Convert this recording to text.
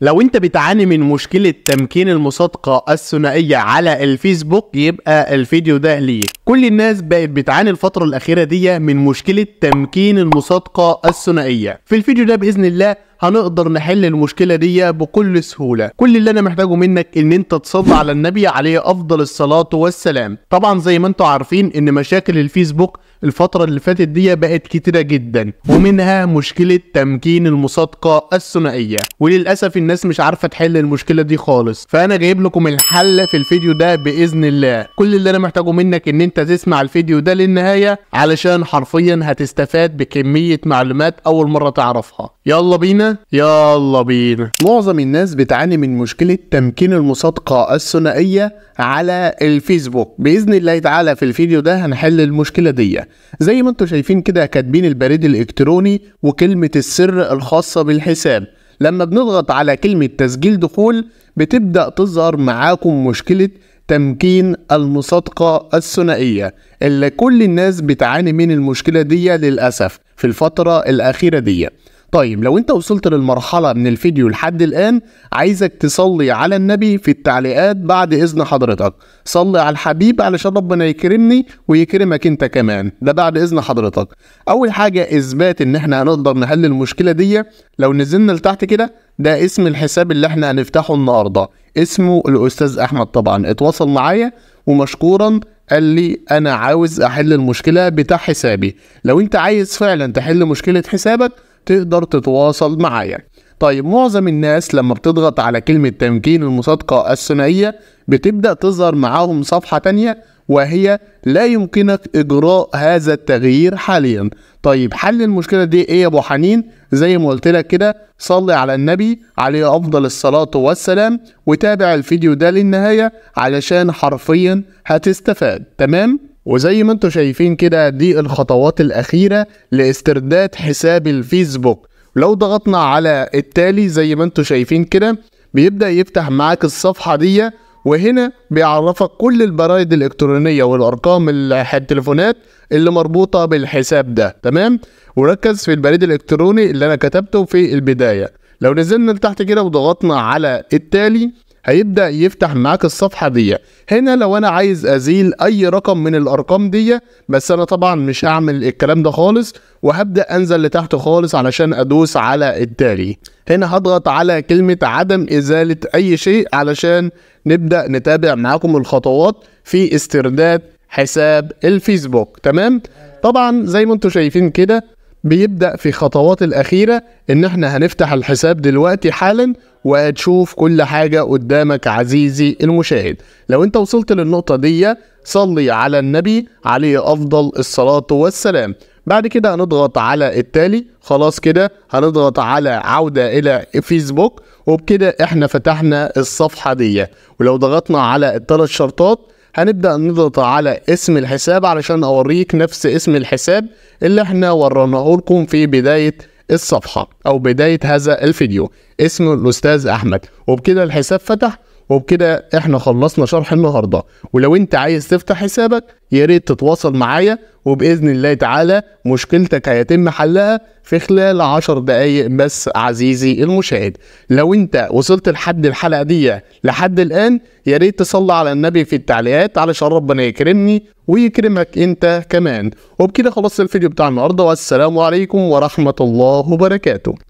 لو انت بتعاني من مشكلة تمكين المصادقة الثنائية على الفيسبوك يبقى الفيديو ده ليك كل الناس بقت بتعاني الفترة الأخيرة دي من مشكلة تمكين المصادقة الثنائية في الفيديو ده بإذن الله هنقدر نحل المشكله دي بكل سهوله كل اللي انا محتاجه منك ان انت تصلي على النبي عليه افضل الصلاه والسلام طبعا زي ما انتم عارفين ان مشاكل الفيسبوك الفترة اللي فاتت دي بقت كتيرة جدا ومنها مشكلة تمكين المصادقة الثنائية وللأسف الناس مش عارفة تحل المشكلة دي خالص فأنا جايب لكم الحل في الفيديو ده بإذن الله كل اللي أنا محتاجه منك إن أنت تسمع الفيديو ده للنهاية علشان حرفيا هتستفاد بكمية معلومات أول مرة تعرفها يلا بينا بينا يلا بينا معظم الناس بتعاني من مشكلة تمكين المصادقة الثنائية على الفيسبوك بإذن الله تعالى في الفيديو ده هنحل المشكلة دي زي ما انتم شايفين كده كاتبين البريد الإلكتروني وكلمة السر الخاصة بالحساب لما بنضغط على كلمة تسجيل دخول بتبدأ تظهر معاكم مشكلة تمكين المصادقة الثنائية اللي كل الناس بتعاني من المشكلة دي للأسف في الفترة الأخيرة دي طيب لو انت وصلت للمرحلة من الفيديو لحد الآن عايزك تصلي على النبي في التعليقات بعد إذن حضرتك صلي على الحبيب علشان ربنا يكرمني ويكرمك انت كمان ده بعد إذن حضرتك أول حاجة إثبات إن احنا هنقدر نحل المشكلة دي لو نزلنا لتحت كده ده اسم الحساب اللي احنا هنفتحه النهاردة اسمه الأستاذ أحمد طبعا اتواصل معايا ومشكورا قال لي انا عاوز احل المشكله بتاع حسابي لو انت عايز فعلا تحل مشكله حسابك تقدر تتواصل معايا طيب معظم الناس لما بتضغط على كلمة تمكين المصادقة الثنائية بتبدأ تظهر معاهم صفحة تانية وهي لا يمكنك إجراء هذا التغيير حاليا طيب حل المشكلة دي إيه يا أبو حنين زي ما قلت لك كده صلي على النبي عليه أفضل الصلاة والسلام وتابع الفيديو ده للنهاية علشان حرفيا هتستفاد تمام وزي ما انتم شايفين كده دي الخطوات الأخيرة لاسترداد حساب الفيسبوك لو ضغطنا على التالي زي ما انتم شايفين كده بيبدأ يفتح معاك الصفحة دي وهنا بيعرفك كل البرائد الإلكترونية والأرقام التليفونات اللي مربوطة بالحساب ده تمام وركز في البريد الإلكتروني اللي أنا كتبته في البداية لو نزلنا لتحت كده وضغطنا على التالي هيبدا يفتح معاك الصفحه دي هنا لو انا عايز ازيل اي رقم من الارقام دي بس انا طبعا مش هعمل الكلام ده خالص وهبدا انزل لتحت خالص علشان ادوس على التالي هنا هضغط على كلمه عدم ازاله اي شيء علشان نبدا نتابع معاكم الخطوات في استرداد حساب الفيسبوك تمام طبعا زي ما انتم شايفين كده بيبدأ في خطوات الأخيرة إن إحنا هنفتح الحساب دلوقتي حالا وهتشوف كل حاجة قدامك عزيزي المشاهد لو أنت وصلت للنقطة دي صلي على النبي عليه أفضل الصلاة والسلام بعد كده هنضغط على التالي خلاص كده هنضغط على عودة إلى فيسبوك وبكده إحنا فتحنا الصفحة دي ولو ضغطنا على الثلاث شرطات هنبدأ نضغط على اسم الحساب علشان أوريك نفس اسم الحساب اللي احنا ورناه لكم في بداية الصفحة أو بداية هذا الفيديو اسم الأستاذ أحمد وبكده الحساب فتح وبكده احنا خلصنا شرح النهارده ولو انت عايز تفتح حسابك يا ريت تتواصل معايا وباذن الله تعالى مشكلتك هيتم حلها في خلال 10 دقائق بس عزيزي المشاهد لو انت وصلت لحد الحلقه دي لحد الان يا ريت تصلي على النبي في التعليقات علشان ربنا يكرمني ويكرمك انت كمان وبكده خلصت الفيديو بتاع النهارده والسلام عليكم ورحمه الله وبركاته